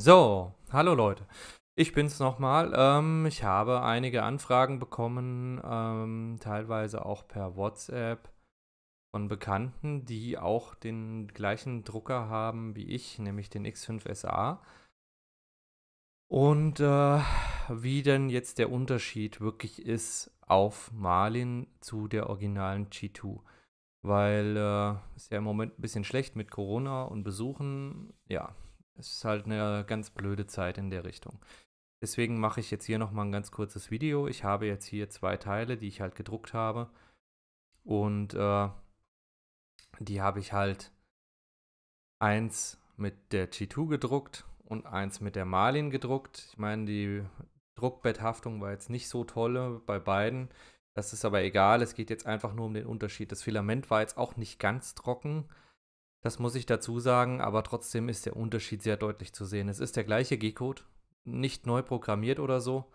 So, hallo Leute. Ich bin's nochmal. Ähm, ich habe einige Anfragen bekommen, ähm, teilweise auch per WhatsApp von Bekannten, die auch den gleichen Drucker haben wie ich, nämlich den X5SA. Und äh, wie denn jetzt der Unterschied wirklich ist auf Marlin zu der originalen G2 weil äh, ja im Moment ein bisschen schlecht mit Corona und Besuchen. Ja, es ist halt eine ganz blöde Zeit in der Richtung. Deswegen mache ich jetzt hier nochmal ein ganz kurzes Video. Ich habe jetzt hier zwei Teile, die ich halt gedruckt habe. Und äh, die habe ich halt eins mit der G2 gedruckt und eins mit der Marlin gedruckt. Ich meine, die Druckbetthaftung war jetzt nicht so tolle bei beiden. Das ist aber egal. Es geht jetzt einfach nur um den Unterschied. Das Filament war jetzt auch nicht ganz trocken. Das muss ich dazu sagen, aber trotzdem ist der Unterschied sehr deutlich zu sehen. Es ist der gleiche G-Code, nicht neu programmiert oder so,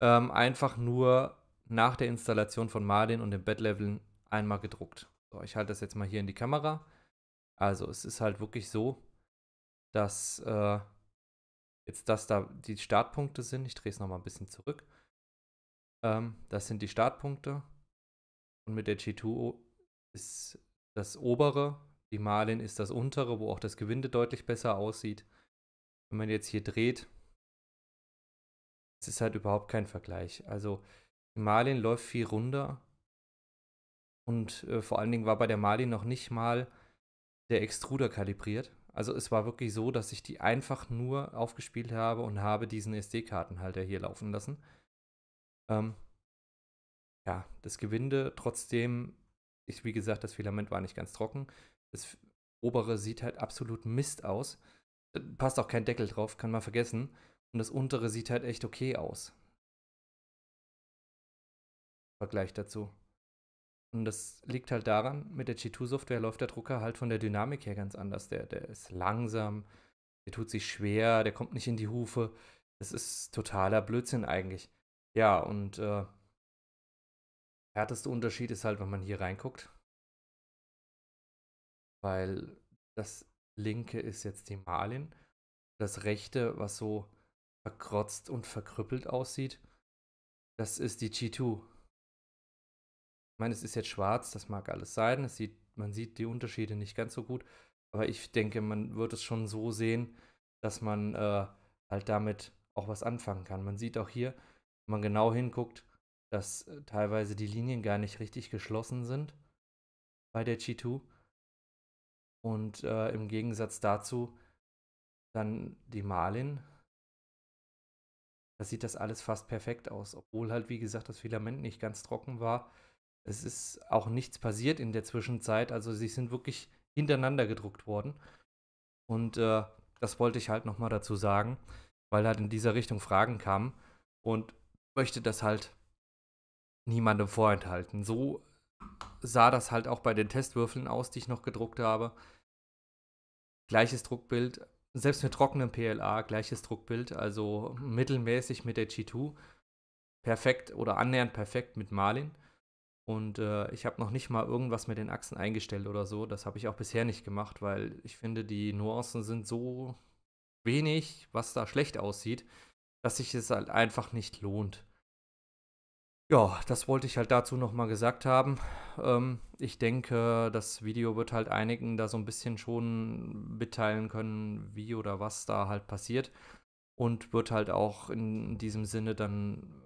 ähm, einfach nur nach der Installation von Marlin und dem Bed-Leveln einmal gedruckt. So, ich halte das jetzt mal hier in die Kamera. Also es ist halt wirklich so, dass äh, jetzt das da die Startpunkte sind. Ich drehe es nochmal ein bisschen zurück. Ähm, das sind die Startpunkte. Und mit der G2 ist das obere die Marlin ist das untere, wo auch das Gewinde deutlich besser aussieht. Wenn man jetzt hier dreht, es ist halt überhaupt kein Vergleich. Also die Marlin läuft viel runder. Und äh, vor allen Dingen war bei der Marlin noch nicht mal der Extruder kalibriert. Also es war wirklich so, dass ich die einfach nur aufgespielt habe und habe diesen SD-Kartenhalter hier laufen lassen. Ähm, ja, das Gewinde trotzdem ich, wie gesagt, das Filament war nicht ganz trocken. Das obere sieht halt absolut Mist aus. Äh, passt auch kein Deckel drauf, kann man vergessen. Und das untere sieht halt echt okay aus. Vergleich dazu. Und das liegt halt daran, mit der G2-Software läuft der Drucker halt von der Dynamik her ganz anders. Der, der ist langsam, der tut sich schwer, der kommt nicht in die Hufe. Das ist totaler Blödsinn eigentlich. Ja, und äh, härteste Unterschied ist halt, wenn man hier reinguckt. Weil das linke ist jetzt die Malin. Das rechte, was so verkrotzt und verkrüppelt aussieht, das ist die G2. Ich meine, es ist jetzt schwarz, das mag alles sein. Es sieht, man sieht die Unterschiede nicht ganz so gut. Aber ich denke, man wird es schon so sehen, dass man äh, halt damit auch was anfangen kann. Man sieht auch hier, wenn man genau hinguckt, dass äh, teilweise die Linien gar nicht richtig geschlossen sind bei der G2. Und äh, im Gegensatz dazu dann die Malin. Da sieht das alles fast perfekt aus, obwohl halt, wie gesagt, das Filament nicht ganz trocken war. Es ist auch nichts passiert in der Zwischenzeit. Also sie sind wirklich hintereinander gedruckt worden. Und äh, das wollte ich halt nochmal dazu sagen, weil halt in dieser Richtung Fragen kamen und möchte das halt niemandem vorenthalten. So sah das halt auch bei den Testwürfeln aus, die ich noch gedruckt habe. Gleiches Druckbild, selbst mit trockenem PLA, gleiches Druckbild, also mittelmäßig mit der G2, perfekt oder annähernd perfekt mit Marlin. Und äh, ich habe noch nicht mal irgendwas mit den Achsen eingestellt oder so. Das habe ich auch bisher nicht gemacht, weil ich finde, die Nuancen sind so wenig, was da schlecht aussieht, dass sich es halt einfach nicht lohnt. Ja, das wollte ich halt dazu nochmal gesagt haben. Ähm, ich denke, das Video wird halt einigen da so ein bisschen schon mitteilen können, wie oder was da halt passiert. Und wird halt auch in diesem Sinne dann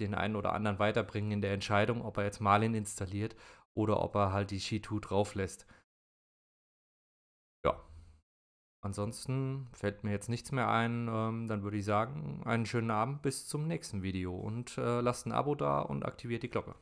den einen oder anderen weiterbringen in der Entscheidung, ob er jetzt Marlin installiert oder ob er halt die Shitu drauflässt. Ansonsten fällt mir jetzt nichts mehr ein. Ähm, dann würde ich sagen, einen schönen Abend bis zum nächsten Video und äh, lasst ein Abo da und aktiviert die Glocke.